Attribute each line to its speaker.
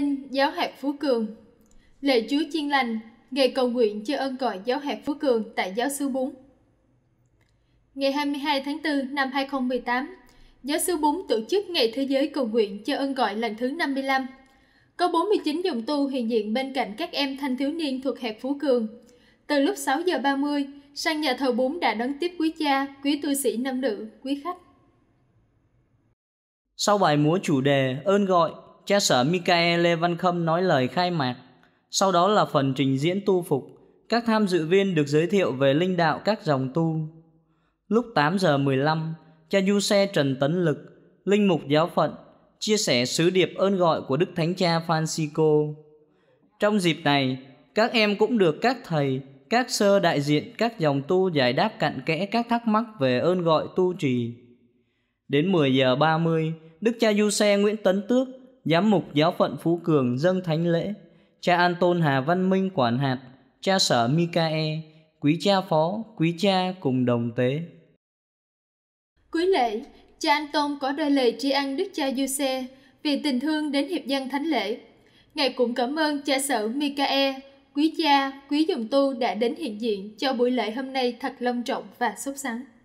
Speaker 1: Tin giáo hạt Phú Cường Lệ Chúa Chiên Lành, ngày cầu nguyện cho ơn gọi giáo hạt Phú Cường tại giáo xứ Bún. Ngày 22 tháng 4 năm 2018, giáo xứ Bún tổ chức Ngày Thế giới cầu nguyện cho ơn gọi lần thứ 55. Có 49 dòng tu hiện diện bên cạnh các em thanh thiếu niên thuộc hạt Phú Cường. Từ lúc 6 giờ 30, sang nhà thờ Bún đã đón tiếp quý cha, quý tu sĩ nam nữ, quý khách.
Speaker 2: Sau bài múa chủ đề ơn gọi cha sở Michael Lê Văn Khâm nói lời khai mạc. Sau đó là phần trình diễn tu phục. Các tham dự viên được giới thiệu về linh đạo các dòng tu. Lúc 8 giờ 15, cha du xe Trần Tấn Lực, linh mục giáo phận, chia sẻ sứ điệp ơn gọi của Đức Thánh Cha Francisco. Trong dịp này, các em cũng được các thầy, các sơ đại diện các dòng tu giải đáp cặn kẽ các thắc mắc về ơn gọi tu trì. Đến 10 giờ 30, Đức cha Du Nguyễn Tấn Tước giám mục giáo phận Phú Cường dâng thánh lễ, cha An Tôn Hà Văn Minh quản hạt, cha sở Mikae, quý cha phó, quý cha cùng đồng tế.
Speaker 1: Quý lễ, cha An Tôn có đôi lời tri ân đức cha Du vì tình thương đến hiệp dân thánh lễ. Ngài cũng cảm ơn cha sở Mikae, quý cha, quý dùng tu đã đến hiện diện cho buổi lễ hôm nay thật long trọng và sốt sắng.